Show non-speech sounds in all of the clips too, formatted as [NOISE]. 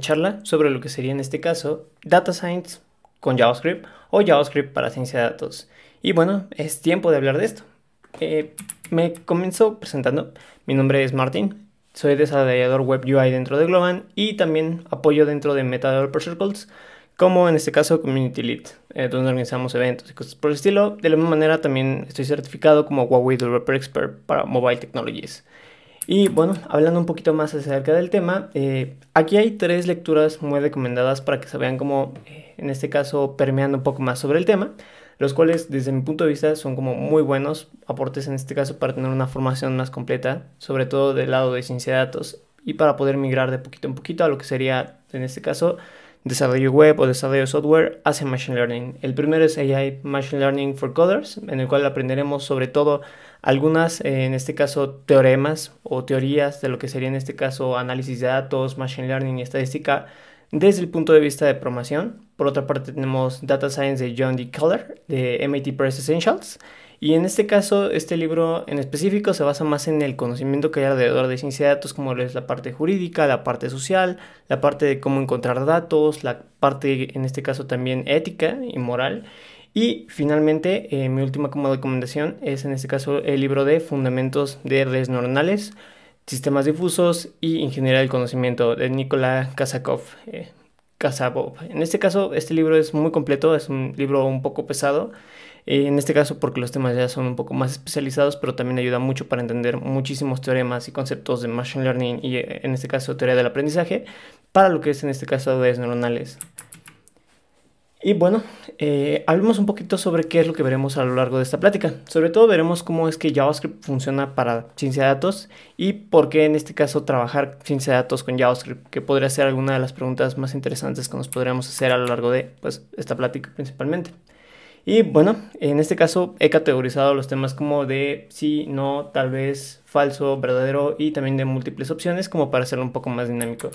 charla sobre lo que sería en este caso Data Science con JavaScript o JavaScript para ciencia de datos. Y bueno, es tiempo de hablar de esto. Eh, me comienzo presentando. Mi nombre es Martín. Soy desarrollador web UI dentro de Globan y también apoyo dentro de Meta Circles, como en este caso Community Lead, eh, donde organizamos eventos y cosas por el estilo. De la misma manera, también estoy certificado como Huawei Developer Expert para Mobile Technologies. Y bueno, hablando un poquito más acerca del tema, eh, aquí hay tres lecturas muy recomendadas para que se vean como, eh, en este caso, permeando un poco más sobre el tema, los cuales desde mi punto de vista son como muy buenos aportes en este caso para tener una formación más completa, sobre todo del lado de ciencia de datos y para poder migrar de poquito en poquito a lo que sería, en este caso, desarrollo web o desarrollo software hace Machine Learning. El primero es AI Machine Learning for Coders, en el cual aprenderemos sobre todo algunas, eh, en este caso, teoremas o teorías de lo que sería en este caso análisis de datos, Machine Learning y estadística desde el punto de vista de promoción. Por otra parte tenemos Data Science de John D. Color, de MIT Press Essentials y en este caso, este libro en específico se basa más en el conocimiento que hay alrededor de ciencia de datos, como es la parte jurídica, la parte social, la parte de cómo encontrar datos, la parte en este caso también ética y moral. Y finalmente, eh, mi última como recomendación es en este caso el libro de Fundamentos de redes Normales sistemas difusos y ingeniería del conocimiento de Nikola Kazakov. Eh, en este caso, este libro es muy completo, es un libro un poco pesado eh, en este caso porque los temas ya son un poco más especializados, pero también ayuda mucho para entender muchísimos teoremas y conceptos de Machine Learning y eh, en este caso teoría del aprendizaje, para lo que es en este caso redes neuronales. Y bueno, eh, hablemos un poquito sobre qué es lo que veremos a lo largo de esta plática. Sobre todo veremos cómo es que JavaScript funciona para ciencia de datos y por qué en este caso trabajar ciencia de datos con JavaScript, que podría ser alguna de las preguntas más interesantes que nos podríamos hacer a lo largo de pues, esta plática principalmente. Y bueno, en este caso he categorizado los temas como de sí, no, tal vez, falso, verdadero y también de múltiples opciones como para hacerlo un poco más dinámico.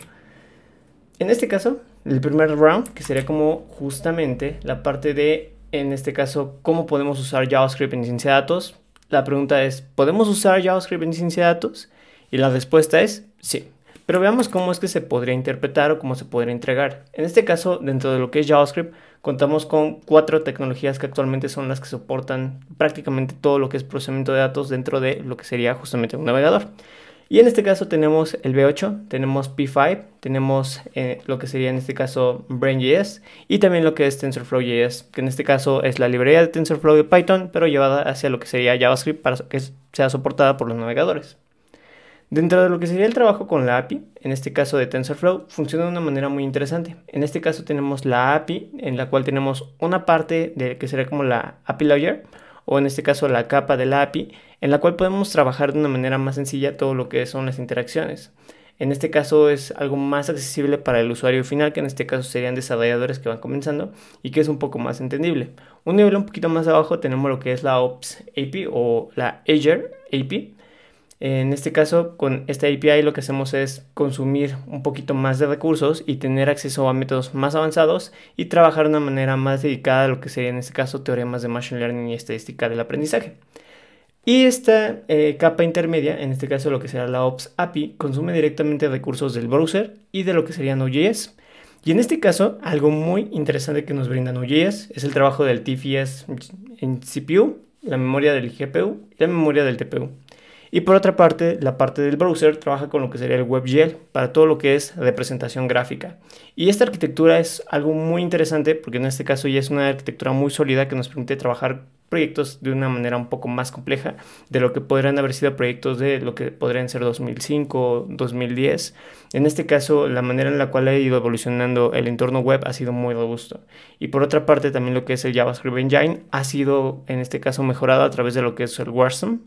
En este caso, el primer round, que sería como justamente la parte de, en este caso, cómo podemos usar JavaScript en ciencia de datos. La pregunta es, ¿podemos usar JavaScript en ciencia de datos? Y la respuesta es sí. Pero veamos cómo es que se podría interpretar o cómo se podría entregar. En este caso, dentro de lo que es JavaScript, contamos con cuatro tecnologías que actualmente son las que soportan prácticamente todo lo que es procesamiento de datos dentro de lo que sería justamente un navegador. Y en este caso tenemos el V8, tenemos P5, tenemos eh, lo que sería en este caso Brain.js y también lo que es TensorFlow.js, que en este caso es la librería de TensorFlow de Python, pero llevada hacia lo que sería JavaScript para que sea soportada por los navegadores. Dentro de lo que sería el trabajo con la API, en este caso de TensorFlow, funciona de una manera muy interesante. En este caso tenemos la API, en la cual tenemos una parte de que sería como la API Layer, o en este caso la capa de la API, en la cual podemos trabajar de una manera más sencilla todo lo que son las interacciones. En este caso es algo más accesible para el usuario final, que en este caso serían desarrolladores que van comenzando y que es un poco más entendible. Un nivel un poquito más abajo tenemos lo que es la Ops API o la Azure API, en este caso, con esta API lo que hacemos es consumir un poquito más de recursos y tener acceso a métodos más avanzados y trabajar de una manera más dedicada a lo que sería en este caso teoremas de Machine Learning y estadística del aprendizaje. Y esta eh, capa intermedia, en este caso lo que será la Ops API, consume directamente recursos del browser y de lo que sería Node.js. Y en este caso, algo muy interesante que nos brinda Node.js es el trabajo del TFS en CPU, la memoria del GPU y la memoria del TPU. Y por otra parte, la parte del browser trabaja con lo que sería el WebGL para todo lo que es representación gráfica. Y esta arquitectura es algo muy interesante porque en este caso ya es una arquitectura muy sólida que nos permite trabajar proyectos de una manera un poco más compleja de lo que podrían haber sido proyectos de lo que podrían ser 2005, 2010. En este caso, la manera en la cual ha ido evolucionando el entorno web ha sido muy robusto. Y por otra parte, también lo que es el JavaScript Engine ha sido, en este caso, mejorado a través de lo que es el Warzone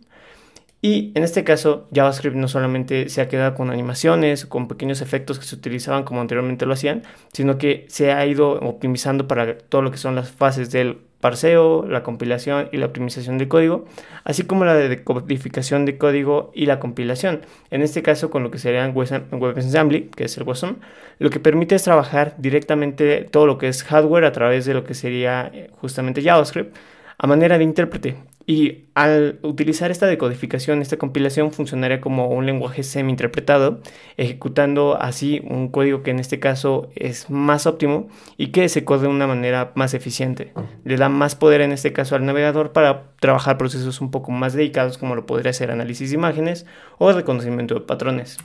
y en este caso, JavaScript no solamente se ha quedado con animaciones, con pequeños efectos que se utilizaban como anteriormente lo hacían, sino que se ha ido optimizando para todo lo que son las fases del parseo, la compilación y la optimización del código, así como la decodificación de código y la compilación. En este caso, con lo que sería WebAssembly, que es el WASM, lo que permite es trabajar directamente todo lo que es hardware a través de lo que sería eh, justamente JavaScript a manera de intérprete. Y al utilizar esta decodificación, esta compilación funcionaría como un lenguaje semi-interpretado, ejecutando así un código que en este caso es más óptimo y que se code de una manera más eficiente. Ah. Le da más poder en este caso al navegador para trabajar procesos un poco más dedicados como lo podría ser análisis de imágenes o reconocimiento de patrones.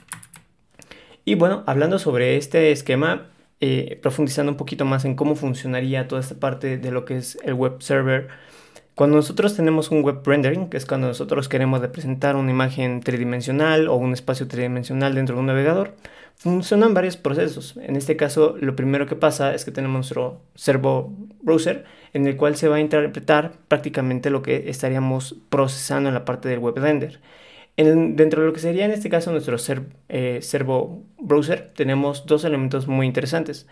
Y bueno, hablando sobre este esquema, eh, profundizando un poquito más en cómo funcionaría toda esta parte de lo que es el web server, cuando nosotros tenemos un web rendering, que es cuando nosotros queremos representar una imagen tridimensional o un espacio tridimensional dentro de un navegador, funcionan varios procesos. En este caso, lo primero que pasa es que tenemos nuestro servo browser, en el cual se va a interpretar prácticamente lo que estaríamos procesando en la parte del web render. dentro de lo que sería en este caso nuestro eh, servo browser, tenemos dos elementos muy interesantes.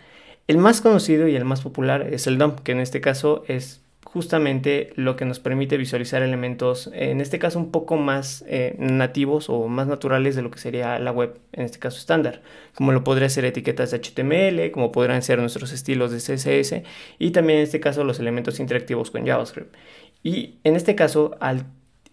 El más conocido y el más popular es el DOM, que en este caso es justamente lo que nos permite visualizar elementos, eh, en este caso un poco más eh, nativos o más naturales de lo que sería la web, en este caso estándar, como lo podrían ser etiquetas de HTML, como podrán ser nuestros estilos de CSS y también en este caso los elementos interactivos con JavaScript. Y en este caso, al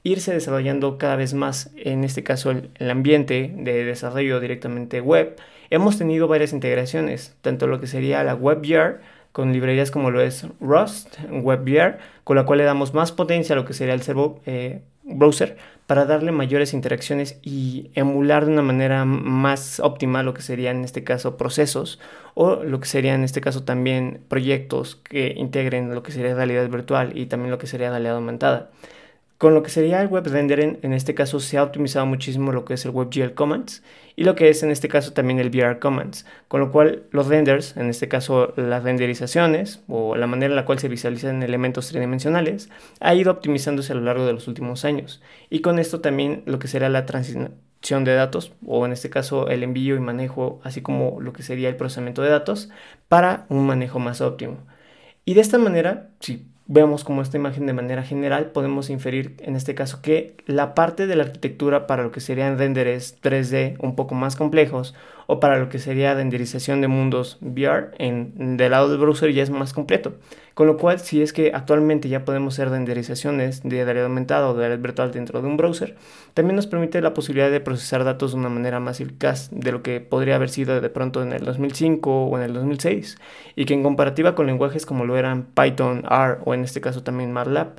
irse desarrollando cada vez más, en este caso el, ambiente de desarrollo directamente web, hemos tenido varias integraciones, tanto lo que sería la YAR con librerías como lo es Rust, WebVR, con la cual le damos más potencia a lo que sería el servo eh, browser para darle mayores interacciones y emular de una manera más óptima lo que serían en este caso procesos o lo que serían en este caso también proyectos que integren lo que sería realidad virtual y también lo que sería realidad aumentada. Con lo que sería el web rendering, en este caso se ha optimizado muchísimo lo que es el WebGL Commands y lo que es en este caso también el VR Commands, con lo cual los renders, en este caso las renderizaciones o la manera en la cual se visualizan elementos tridimensionales, ha ido optimizándose a lo largo de los últimos años. Y con esto también lo que será la transición de datos, o en este caso el envío y manejo, así como lo que sería el procesamiento de datos, para un manejo más óptimo. Y de esta manera, si vemos como esta imagen de manera general, podemos inferir en este caso que la parte de la arquitectura para lo que serían renderes 3D un poco más complejos o para lo que sería renderización de mundos VR, en, del lado del browser ya es más completo. Con lo cual, si es que actualmente ya podemos hacer renderizaciones de realidad aumentada o de realidad virtual dentro de un browser, también nos permite la posibilidad de procesar datos de una manera más eficaz de lo que podría haber sido de pronto en el 2005 o en el 2006, y que en comparativa con lenguajes como lo eran Python, R o en este caso también MATLAB,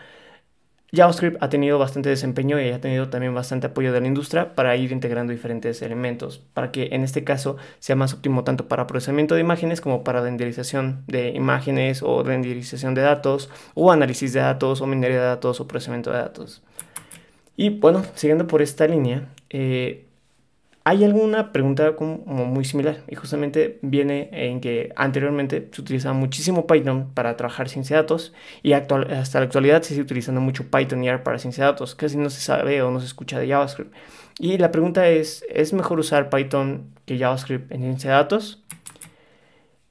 JavaScript ha tenido bastante desempeño y ha tenido también bastante apoyo de la industria para ir integrando diferentes elementos, para que en este caso sea más óptimo tanto para procesamiento de imágenes como para renderización de imágenes o renderización de datos o análisis de datos o minería de datos o procesamiento de datos. Y bueno, siguiendo por esta línea, eh, hay alguna pregunta como muy similar y justamente viene en que anteriormente se utilizaba muchísimo Python para trabajar ciencia de datos y hasta la actualidad se sigue utilizando mucho Python y R para ciencia de datos, casi no se sabe o no se escucha de JavaScript. Y la pregunta es, ¿es mejor usar Python que JavaScript en ciencia de datos?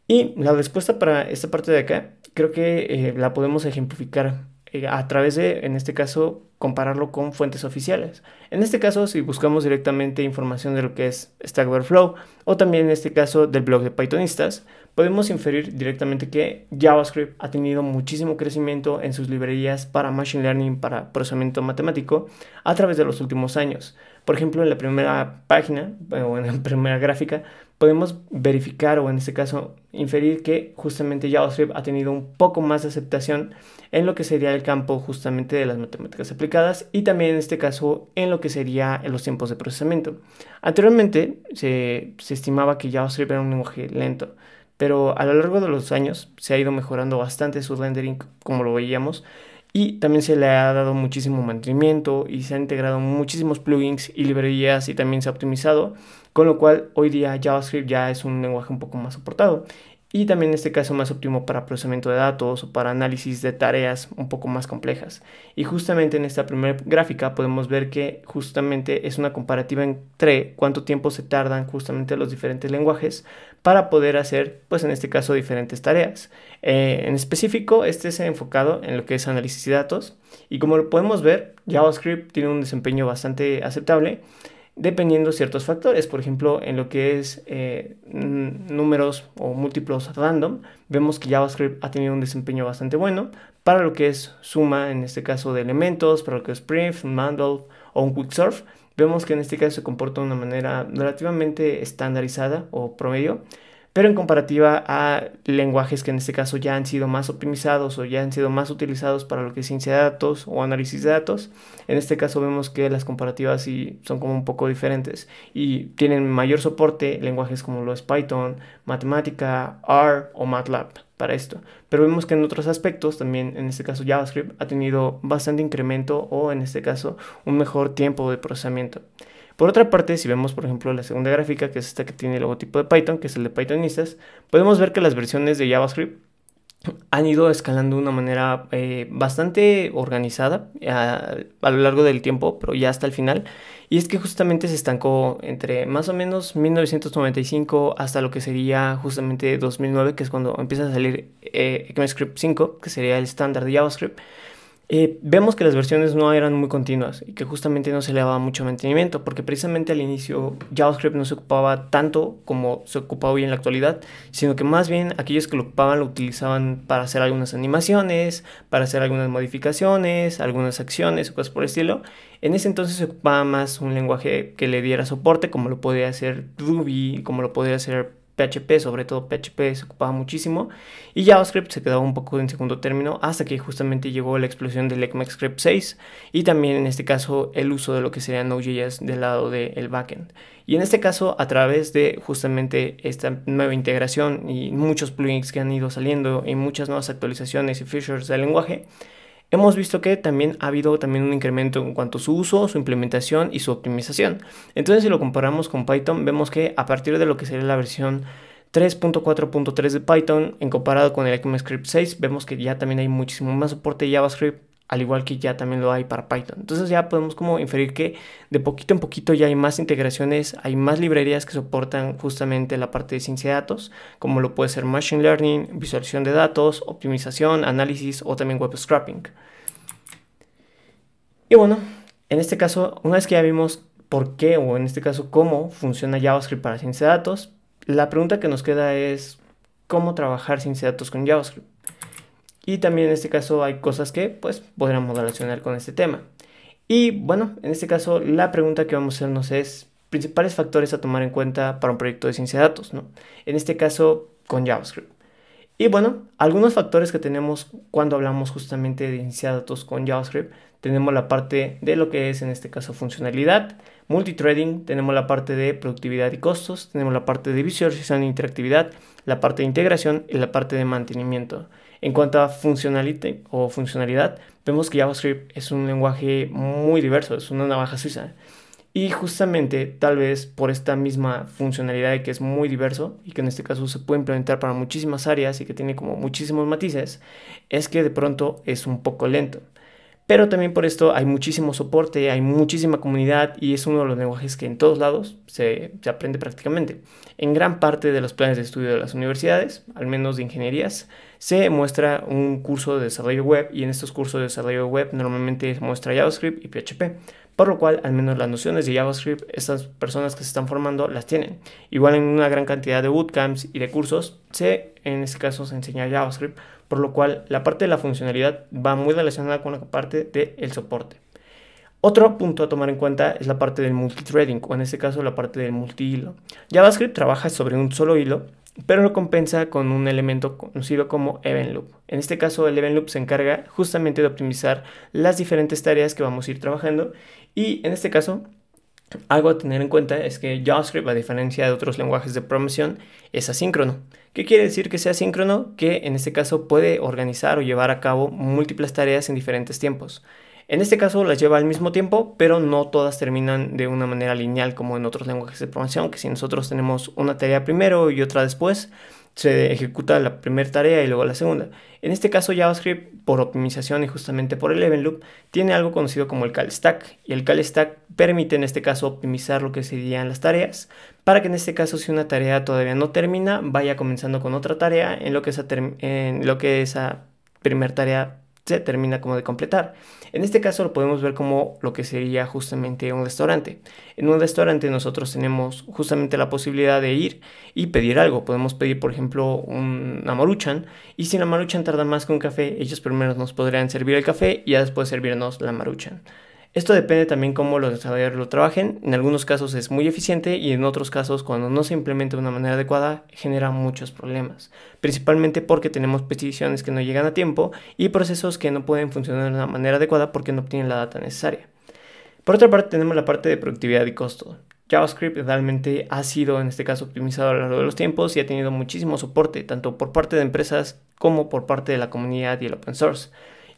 Y la respuesta para esta parte de acá creo que eh, la podemos ejemplificar eh, a través de, en este caso, compararlo con fuentes oficiales. En este caso, si buscamos directamente información de lo que es Stack Overflow o también en este caso del blog de Pythonistas, podemos inferir directamente que JavaScript ha tenido muchísimo crecimiento en sus librerías para Machine Learning, para procesamiento matemático, a través de los últimos años. Por ejemplo, en la primera página eh, o en la [LAUGHS] primera gráfica podemos verificar o en este caso inferir que justamente JavaScript ha tenido un poco más de aceptación en lo que sería el campo justamente de las matemáticas aplicadas y también en este caso en lo que sería en los tiempos de procesamiento. Anteriormente se, se estimaba que JavaScript era un lenguaje lento, pero a lo largo de los años se ha ido mejorando bastante su rendering como lo veíamos y también se le ha dado muchísimo mantenimiento y se han integrado muchísimos plugins y librerías y también se ha optimizado con lo cual hoy día JavaScript ya es un lenguaje un poco más soportado y también en este caso más óptimo para procesamiento de datos o para análisis de tareas un poco más complejas. Y justamente en esta primera gráfica podemos ver que justamente es una comparativa entre cuánto tiempo se tardan justamente los diferentes lenguajes para poder hacer, pues en este caso, diferentes tareas. Eh, en específico, este se ha enfocado en lo que es análisis de datos y como lo podemos ver, JavaScript tiene un desempeño bastante aceptable dependiendo ciertos factores. Por ejemplo, en lo que es eh, números o múltiplos random, vemos que JavaScript ha tenido un desempeño bastante bueno para lo que es suma, en este caso de elementos, para lo que es print, mandel o un Vemos que en este caso se comporta de una manera relativamente estandarizada o promedio pero en comparativa a lenguajes que en este caso ya han sido más optimizados o ya han sido más utilizados para lo que es ciencia de datos o análisis de datos, en este caso vemos que las comparativas sí son como un poco diferentes y tienen mayor soporte lenguajes como lo es Python, matemática, R o MATLAB para esto. Pero vemos que en otros aspectos, también en este caso JavaScript, ha tenido bastante incremento o en este caso un mejor tiempo de procesamiento. Por otra parte, si vemos por ejemplo la segunda gráfica, que es esta que tiene el logotipo de Python, que es el de Pythonistas, podemos ver que las versiones de JavaScript han ido escalando de una manera eh, bastante organizada eh, a, lo largo del tiempo, pero ya hasta el final. Y es que justamente se estancó entre más o menos 1995 hasta lo que sería justamente 2009, que es cuando empieza a salir eh, 5, que sería el estándar de JavaScript. Eh, vemos que las versiones no eran muy continuas y que justamente no se le daba mucho mantenimiento, porque precisamente al inicio JavaScript no se ocupaba tanto como se ocupa hoy en la actualidad, sino que más bien aquellos que lo ocupaban lo utilizaban para hacer algunas animaciones, para hacer algunas modificaciones, algunas acciones o cosas por el estilo. En ese entonces se ocupaba más un lenguaje que le diera soporte, como lo podía hacer Ruby, como lo podía hacer PHP, sobre todo PHP se ocupaba muchísimo, y JavaScript se quedaba un poco en segundo término hasta que justamente llegó la explosión del ECMAScript 6 y también en este caso el uso de lo que sería Node.js del lado del backend. Y en este caso, a través de justamente esta nueva integración y muchos plugins que han ido saliendo y muchas nuevas actualizaciones y features del lenguaje, Hemos visto que también ha habido también un incremento en cuanto a su uso, su implementación y su optimización. Entonces si lo comparamos con Python vemos que a partir de lo que sería la versión 3.4.3 de Python en comparado con el ECMAScript 6 vemos que ya también hay muchísimo más soporte de JavaScript al igual que ya también lo hay para Python. Entonces ya podemos como inferir que de poquito en poquito ya hay más integraciones, hay más librerías que soportan justamente la parte de ciencia de datos, como lo puede ser Machine Learning, visualización de datos, optimización, análisis o también web scrapping. Y bueno, en este caso, una vez que ya vimos por qué o en este caso cómo funciona JavaScript para ciencia de datos, la pregunta que nos queda es cómo trabajar ciencia de datos con JavaScript. Y también en este caso hay cosas que pues podríamos relacionar con este tema. Y bueno, en este caso la pregunta que vamos a hacernos es principales factores a tomar en cuenta para un proyecto de ciencia de datos, ¿no? En este caso con JavaScript. Y bueno, algunos factores que tenemos cuando hablamos justamente de ciencia de datos con JavaScript, tenemos la parte de lo que es en este caso funcionalidad, multithreading, tenemos la parte de productividad y costos, tenemos la parte de visualización e interactividad, la parte de integración y la parte de mantenimiento. En cuanto a funcionalidad, o funcionalidad, vemos que JavaScript es un lenguaje muy diverso, es una navaja suiza. Y justamente, tal vez por esta misma funcionalidad que es muy diverso y que en este caso se puede implementar para muchísimas áreas y que tiene como muchísimos matices, es que de pronto es un poco lento. Pero también por esto hay muchísimo soporte, hay muchísima comunidad y es uno de los lenguajes que en todos lados se, aprende prácticamente. En gran parte de los planes de estudio de las universidades, al menos de ingenierías, se muestra un curso de desarrollo web y en estos cursos de desarrollo web normalmente se muestra JavaScript y PHP, por lo cual al menos las nociones de JavaScript estas personas que se están formando las tienen. Igual en una gran cantidad de bootcamps y de cursos se en este caso se enseña JavaScript por lo cual la parte de la funcionalidad va muy relacionada con la parte del soporte. Otro punto a tomar en cuenta es la parte del multithreading, o en este caso la parte del multihilo. JavaScript trabaja sobre un solo hilo, pero lo compensa con un elemento conocido como event loop. En este caso, el event loop se encarga justamente de optimizar las diferentes tareas que vamos a ir trabajando, y en este caso, algo a tener en cuenta es que JavaScript, a diferencia de otros lenguajes de promoción, es asíncrono. ¿Qué quiere decir que sea asíncrono? Que en este caso puede organizar o llevar a cabo múltiples tareas en diferentes tiempos. En este caso las lleva al mismo tiempo, pero no todas terminan de una manera lineal como en otros lenguajes de programación, que si nosotros tenemos una tarea primero y otra después, se ejecuta la primera tarea y luego la segunda. En este caso JavaScript, por optimización y justamente por el event loop, tiene algo conocido como el call stack. Y el call stack permite en este caso optimizar lo que serían las tareas, para que en este caso si una tarea todavía no termina, vaya comenzando con otra tarea en lo que esa, en lo que esa primera tarea termina como de completar. En este caso lo podemos ver como lo que sería justamente un restaurante. En un restaurante nosotros tenemos justamente la posibilidad de ir y pedir algo. Podemos pedir, por ejemplo, una maruchan y si la maruchan tarda más que un café, ellos primero nos podrían servir el café y ya después servirnos la maruchan. Esto depende también cómo los desarrolladores lo trabajen. En algunos casos es muy eficiente y en otros casos cuando no se implementa de una manera adecuada genera muchos problemas. Principalmente porque tenemos peticiones que no llegan a tiempo y procesos que no pueden funcionar de una manera adecuada porque no obtienen la data necesaria. Por otra parte tenemos la parte de productividad y costo. JavaScript realmente ha sido en este caso optimizado a lo largo de los tiempos y ha tenido muchísimo soporte tanto por parte de empresas como por parte de la comunidad y el open source.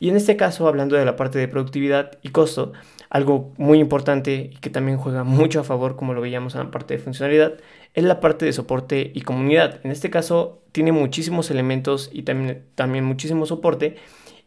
Y en este caso, hablando de la parte de productividad y costo, algo muy importante y que también juega mucho a favor, como lo veíamos en la parte de funcionalidad, es la parte de soporte y comunidad. En este caso, tiene muchísimos elementos y también, también muchísimo soporte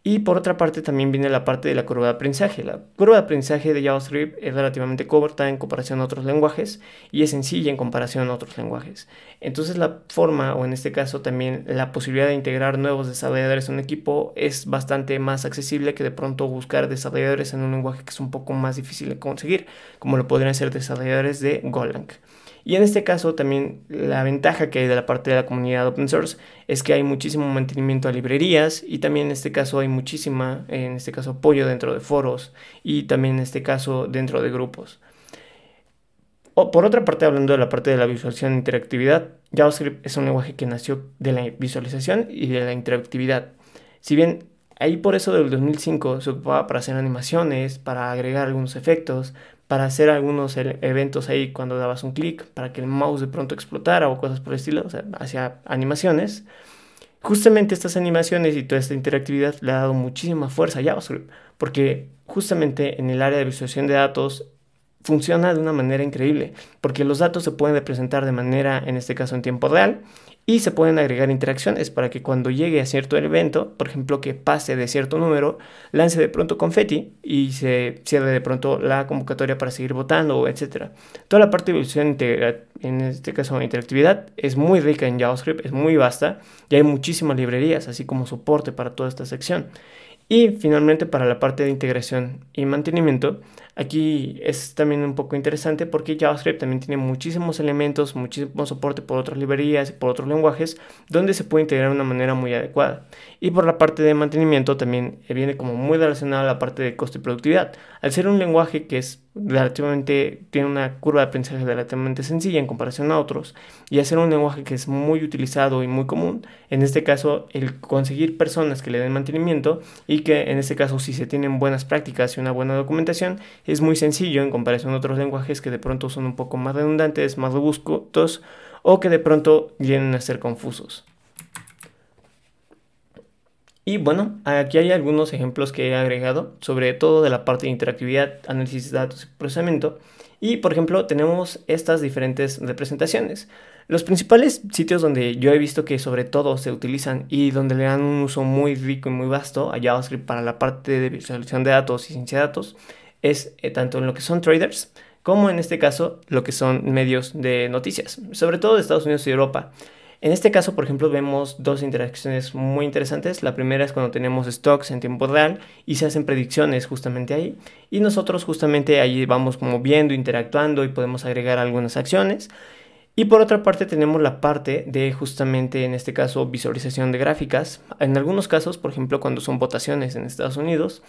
y por otra parte también viene la parte de la curva de aprendizaje. La curva de aprendizaje de JavaScript es relativamente corta en comparación a otros lenguajes y es sencilla en comparación a otros lenguajes. Entonces la forma, o en este caso también la posibilidad de integrar nuevos desarrolladores en un equipo es bastante más accesible que de pronto buscar desarrolladores en un lenguaje que es un poco más difícil de conseguir, como lo podrían ser desarrolladores de Golang. Y en este caso también la ventaja que hay de la parte de la comunidad open source es que hay muchísimo mantenimiento a librerías y también en este caso hay muchísima, en este caso apoyo dentro de foros y también en este caso dentro de grupos. O, por otra parte, hablando de la parte de la visualización e interactividad, JavaScript es un lenguaje que nació de la visualización y de la interactividad. Si bien ahí por eso del 2005 se ocupaba para hacer animaciones, para agregar algunos efectos, para hacer algunos e-, eventos ahí cuando dabas un clic, para que el mouse de pronto explotara o cosas por el estilo, o sea, hacia animaciones. Justamente estas animaciones y toda esta interactividad le ha dado muchísima fuerza a JavaScript, porque justamente en el área de visualización de datos funciona de una manera increíble, porque los datos se pueden representar de manera, en este caso en tiempo real, y se pueden agregar interacciones para que cuando llegue a cierto evento, por ejemplo que pase de cierto número, lance de pronto confeti y se cierre de pronto la convocatoria para seguir votando, etc. Toda la parte de evolución, en este caso interactividad, es muy rica en JavaScript, es muy vasta y hay muchísimas librerías, así como soporte para toda esta sección. Y finalmente para la parte de integración y mantenimiento, Aquí es también un poco interesante porque JavaScript también tiene muchísimos elementos, muchísimo soporte por otras librerías y por otros lenguajes donde se puede integrar de una manera muy adecuada. Y por la parte de mantenimiento también eh, viene como muy relacionada a la parte de coste y productividad. Al ser un lenguaje que es relativamente, tiene una curva de aprendizaje relativamente sencilla en comparación a otros y al ser un lenguaje que es muy utilizado y muy común, en este caso el conseguir personas que le den mantenimiento y que en este caso si se tienen buenas prácticas y una buena documentación es muy sencillo en comparación a otros lenguajes que de pronto son un poco más redundantes, más robustos o que de pronto llegan a ser confusos. Y bueno, aquí hay algunos ejemplos que he agregado, sobre todo de la parte de interactividad, análisis de datos y procesamiento. Y por ejemplo, tenemos estas diferentes representaciones. Los principales sitios donde yo he visto que sobre todo se utilizan y donde le dan un uso muy rico y muy vasto a JavaScript para la parte de visualización de datos y ciencia de datos es eh, tanto en lo que son traders como en este caso lo que son medios de noticias, sobre todo de Estados Unidos y Europa. En este caso, por ejemplo, vemos dos interacciones muy interesantes. La primera es cuando tenemos stocks en tiempo real y se hacen predicciones justamente ahí. Y nosotros justamente ahí vamos como viendo, interactuando y podemos agregar algunas acciones. Y por otra parte tenemos la parte de justamente en este caso visualización de gráficas. En algunos casos, por ejemplo, cuando son votaciones en Estados Unidos,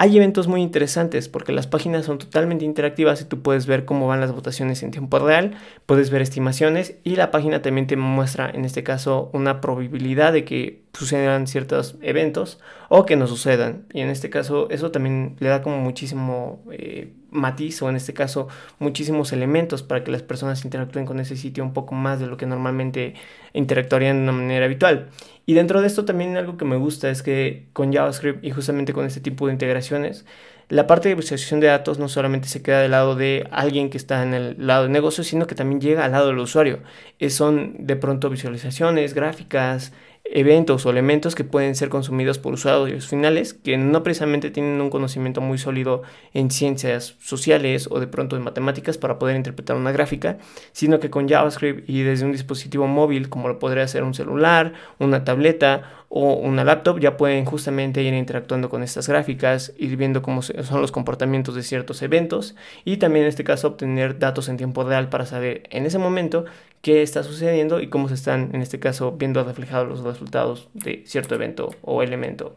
hay eventos muy interesantes porque las páginas son totalmente interactivas y tú puedes ver cómo van las votaciones en tiempo real, puedes ver estimaciones y la página también te muestra en este caso una probabilidad de que sucedan ciertos eventos o que no sucedan. Y en este caso eso también le da como muchísimo eh, matiz o en este caso muchísimos elementos para que las personas interactúen con ese sitio un poco más de lo que normalmente interactuarían de una manera habitual. Y dentro de esto también algo que me gusta es que con JavaScript y justamente con este tipo de integraciones, la parte de visualización de datos no solamente se queda del lado de alguien que está en el lado de negocio, sino que también llega al lado del usuario. Eh, son de pronto visualizaciones, gráficas, eventos o elementos que pueden ser consumidos por usuarios finales que no precisamente tienen un conocimiento muy sólido en ciencias sociales o de pronto en matemáticas para poder interpretar una gráfica, sino que con JavaScript y desde un dispositivo móvil como lo podría ser un celular, una tableta o una laptop ya pueden justamente ir interactuando con estas gráficas, ir viendo cómo son los comportamientos de ciertos eventos y también en este caso obtener datos en tiempo real para saber en ese momento qué está sucediendo y cómo se están en este caso viendo reflejados los resultados de cierto evento o elemento.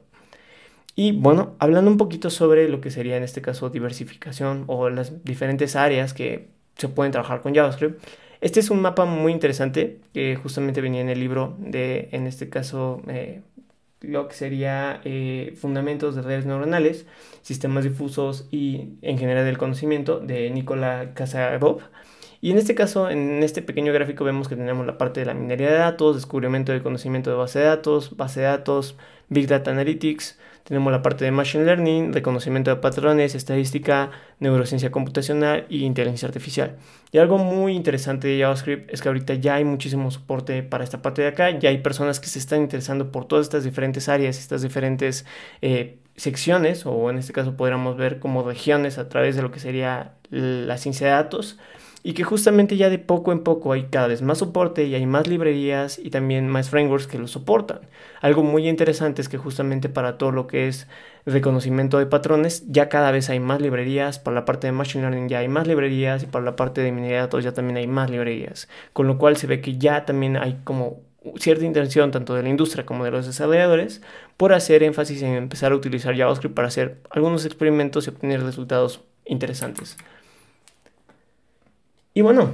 Y bueno, hablando un poquito sobre lo que sería en este caso diversificación o las diferentes áreas que se pueden trabajar con JavaScript, este es un mapa muy interesante que justamente venía en el libro de, en este caso, eh, lo que sería eh, Fundamentos de Redes Neuronales, Sistemas Difusos y en general del Conocimiento de Nicola Casarov. Y en este caso, en este pequeño gráfico vemos que tenemos la parte de la minería de datos, descubrimiento de conocimiento de base de datos, base de datos, Big Data Analytics, tenemos la parte de Machine Learning, reconocimiento de patrones, estadística, neurociencia computacional e inteligencia artificial. Y algo muy interesante de JavaScript es que ahorita ya hay muchísimo soporte para esta parte de acá, ya hay personas que se están interesando por todas estas diferentes áreas, estas diferentes eh, secciones, o en este caso podríamos ver como regiones a través de lo que sería la ciencia de datos y que justamente ya de poco en poco hay cada vez más soporte y hay más librerías y también más frameworks que lo soportan. Algo muy interesante es que justamente para todo lo que es reconocimiento de patrones ya cada vez hay más librerías, para la parte de Machine Learning ya hay más librerías y para la parte de minería de datos ya también hay más librerías, con lo cual se ve que ya también hay como cierta intención tanto de la industria como de los desarrolladores por hacer énfasis en empezar a utilizar JavaScript para hacer algunos experimentos y obtener resultados interesantes. Y bueno,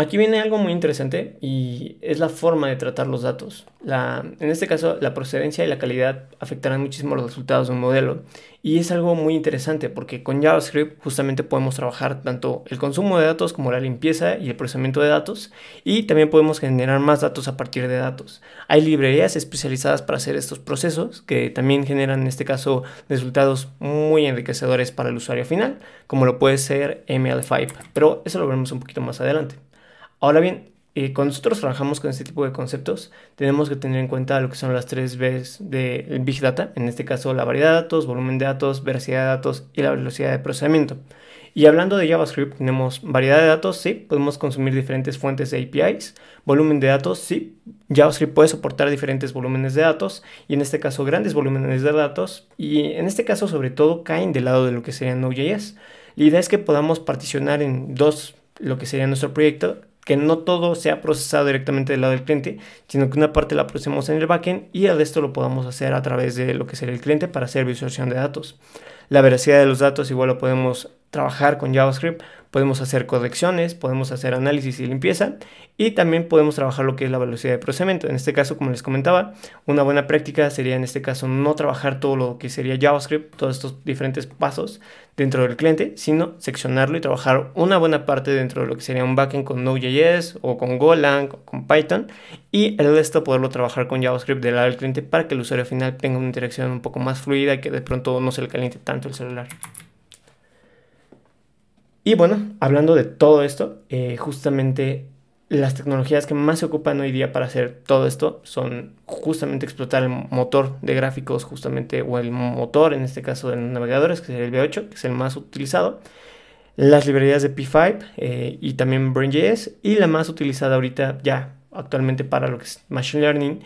Aquí viene algo muy interesante y es la forma de tratar los datos. en este caso, la procedencia y la calidad afectarán muchísimo los resultados de un modelo y es algo muy interesante porque con JavaScript justamente podemos trabajar tanto el consumo de datos como la limpieza y el procesamiento de datos y también podemos generar más datos a partir de datos. Hay librerías especializadas para hacer estos procesos que también generan en este caso resultados muy enriquecedores para el usuario final, como lo puede ser ML5, pero eso lo veremos un poquito más adelante. Ahora bien, eh, cuando nosotros trabajamos con este tipo de conceptos, tenemos que tener en cuenta lo que son las tres Bs de eh, Big Data, en este caso la variedad de datos, volumen de datos, veracidad de datos y la velocidad de procesamiento. Y hablando de JavaScript, tenemos variedad de datos, sí, podemos consumir diferentes fuentes de APIs, volumen de datos, sí, JavaScript puede soportar diferentes volúmenes de datos y en este caso grandes volúmenes de datos y en este caso sobre todo caen del lado de lo que sería Node.js. La idea es que podamos particionar en dos lo que sería nuestro proyecto que no todo sea procesado directamente del lado del cliente, sino que una parte la procesemos en el backend y el resto lo podamos hacer a través de lo que sería el cliente para hacer visualización de datos. La veracidad de los datos igual lo podemos trabajar con JavaScript, podemos hacer correcciones, podemos hacer análisis y limpieza y también podemos trabajar lo que es la velocidad de procesamiento. En este caso, como les comentaba, una buena práctica sería en este caso no trabajar todo lo que sería JavaScript, todos estos diferentes pasos dentro del cliente, sino seccionarlo y trabajar una buena parte dentro de lo que sería un backend con Node.js o con Golang o con Python y el resto poderlo trabajar con JavaScript del lado del cliente para que el usuario final tenga una interacción un poco más fluida y que de pronto no se le caliente tanto el celular. Y bueno, hablando de todo esto, eh, justamente las tecnologías que más se ocupan hoy día para hacer todo esto son justamente explotar el motor de gráficos, justamente, o el motor en este caso de navegadores, que sería el V8, que es el más utilizado, las librerías de P5 eh, y también BrainJS, y la más utilizada ahorita ya actualmente para lo que es Machine Learning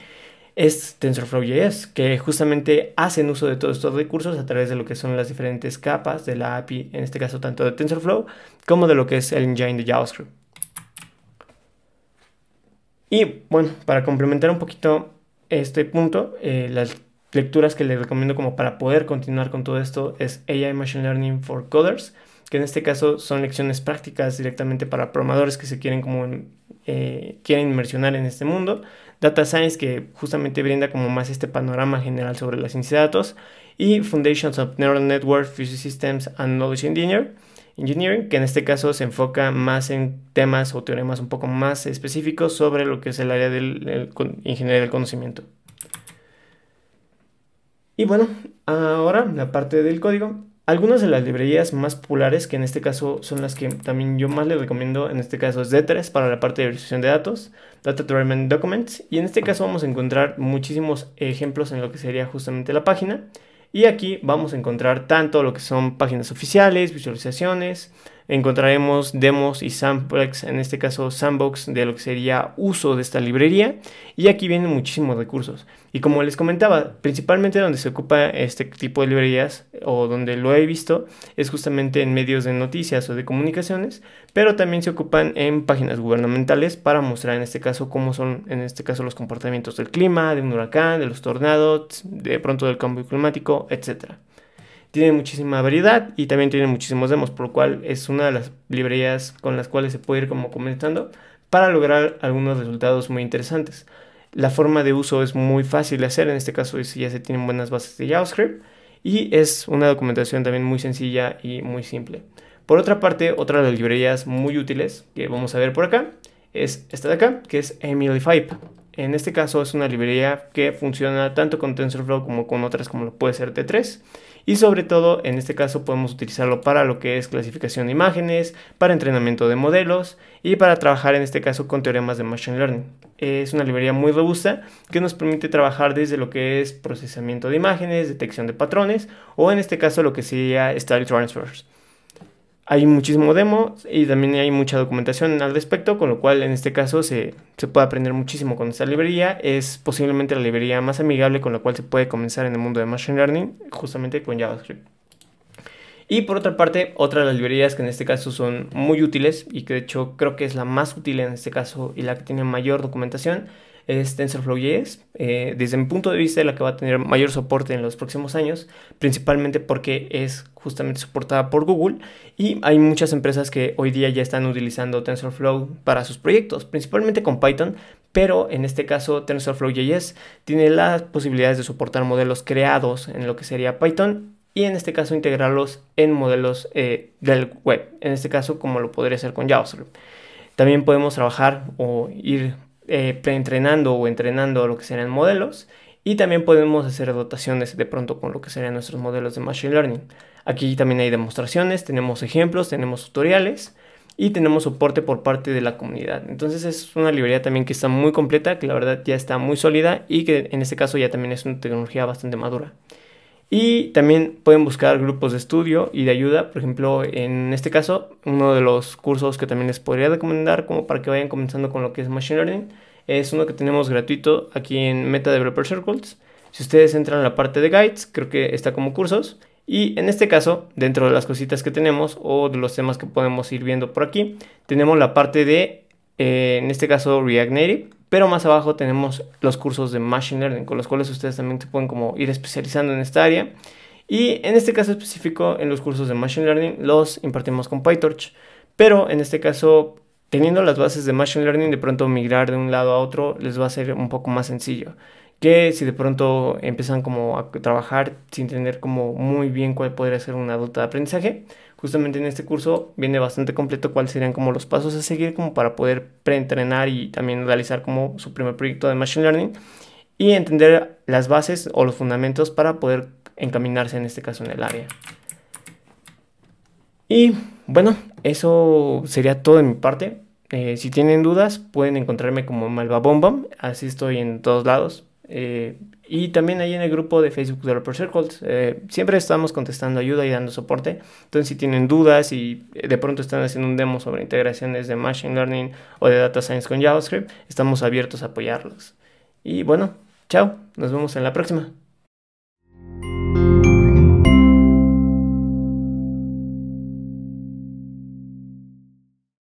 es TensorFlow.js, que justamente hacen uso de todos estos recursos a través de lo que son las diferentes capas de la API, en este caso tanto de TensorFlow como de lo que es el engine de JavaScript. Y bueno, para complementar un poquito este punto, eh, las lecturas que les recomiendo como para poder continuar con todo esto es AI Machine Learning for Coders, que en este caso son lecciones prácticas directamente para programadores que se quieren como eh, quieren inmersionar en este mundo, Data Science, que justamente brinda como más este panorama general sobre la ciencia de datos, y Foundations of Neural Network, Fusion Systems and Knowledge Engineering, que en este caso se enfoca más en temas o teoremas un poco más específicos sobre lo que es el área del ingeniería del conocimiento. Y bueno, ahora la parte del código. Algunas de las librerías más populares, que en este caso son las que también yo más les recomiendo, en este caso es D3 para la parte de visualización de datos, Data Treatment Documents, y en este caso vamos a encontrar muchísimos ejemplos en lo que sería justamente la página. Y aquí vamos a encontrar tanto lo que son páginas oficiales, visualizaciones, encontraremos demos y samples, en este caso sandbox, de lo que sería uso de esta librería. Y aquí vienen muchísimos recursos. Y como les comentaba, principalmente donde se ocupa este tipo de librerías o donde lo he visto es justamente en medios de noticias o de comunicaciones, pero también se ocupan en páginas gubernamentales para mostrar en este caso cómo son, en este caso, los comportamientos del clima, de un huracán, de los tornados, de pronto del cambio climático, etcétera tiene muchísima variedad y también tiene muchísimos demos, por lo cual es una de las librerías con las cuales se puede ir como para lograr algunos resultados muy interesantes. La forma de uso es muy fácil de hacer, en este caso si ya se tienen buenas bases de JavaScript y es una documentación también muy sencilla y muy simple. Por otra parte, otra de las librerías muy útiles que vamos a ver por acá es esta de acá, que es em5 En este caso es una librería que funciona tanto con TensorFlow como con otras como lo puede ser T3 y sobre todo en este caso podemos utilizarlo para lo que es clasificación de imágenes, para entrenamiento de modelos y para trabajar en este caso con teoremas de Machine Learning. Es una librería muy robusta que nos permite trabajar desde lo que es procesamiento de imágenes, detección de patrones o en este caso lo que sería Style Transfers hay muchísimo demo y también hay mucha documentación al respecto, con lo cual en este caso se, puede aprender muchísimo con esta librería. Es posiblemente la librería más amigable con la cual se puede comenzar en el mundo de Machine Learning, justamente con JavaScript. Y por otra parte, otra de las librerías que en este caso son muy útiles y que de hecho creo que es la más útil en este caso y la que tiene mayor documentación es TensorFlow.js. Eh, desde mi punto de vista, la que va a tener mayor soporte en los próximos años, principalmente porque es justamente soportada por Google y hay muchas empresas que hoy día ya están utilizando TensorFlow para sus proyectos, principalmente con Python, pero en este caso TensorFlow.js tiene las posibilidades de soportar modelos creados en lo que sería Python y en este caso integrarlos en modelos eh, del web, en este caso como lo podría hacer con JavaScript. También podemos trabajar o ir eh, preentrenando o entrenando lo que serían modelos. Y también podemos hacer dotaciones de pronto con lo que serían nuestros modelos de Machine Learning. Aquí también hay demostraciones, tenemos ejemplos, tenemos tutoriales y tenemos soporte por parte de la comunidad. Entonces es una librería también que está muy completa, que la verdad ya está muy sólida y que en este caso ya también es una tecnología bastante madura. Y también pueden buscar grupos de estudio y de ayuda. Por ejemplo, en este caso, uno de los cursos que también les podría recomendar como para que vayan comenzando con lo que es Machine Learning es uno que tenemos gratuito aquí en Meta Developer Circles. Si ustedes entran a la parte de guides, creo que está como cursos. Y en este caso, dentro de las cositas que tenemos o de los temas que podemos ir viendo por aquí, tenemos la parte de, eh, en este caso, React Native pero más abajo tenemos los cursos de Machine Learning, con los cuales ustedes también se pueden como ir especializando en esta área. Y en este caso específico, en los cursos de Machine Learning los impartimos con PyTorch. Pero en este caso, teniendo las bases de Machine Learning, de pronto migrar de un lado a otro les va a ser un poco más sencillo que si de pronto empiezan como a trabajar sin tener como muy bien cuál podría ser una ruta de aprendizaje justamente en este curso viene bastante completo cuáles serían como los pasos a seguir como para poder preentrenar y también realizar como su primer proyecto de Machine Learning y entender las bases o los fundamentos para poder encaminarse en este caso en el área. Y bueno, eso sería todo de mi parte. Eh, si tienen dudas, pueden encontrarme como Malva Bomba. Así estoy en todos lados. Eh, y también ahí en el grupo de Facebook de Developer Circles, eh, siempre estamos contestando ayuda y dando soporte. Entonces, si tienen dudas y eh, de pronto están haciendo un demo sobre integraciones de Machine Learning o de Data Science con JavaScript, estamos abiertos a apoyarlos. Y bueno, chao, nos vemos en la próxima.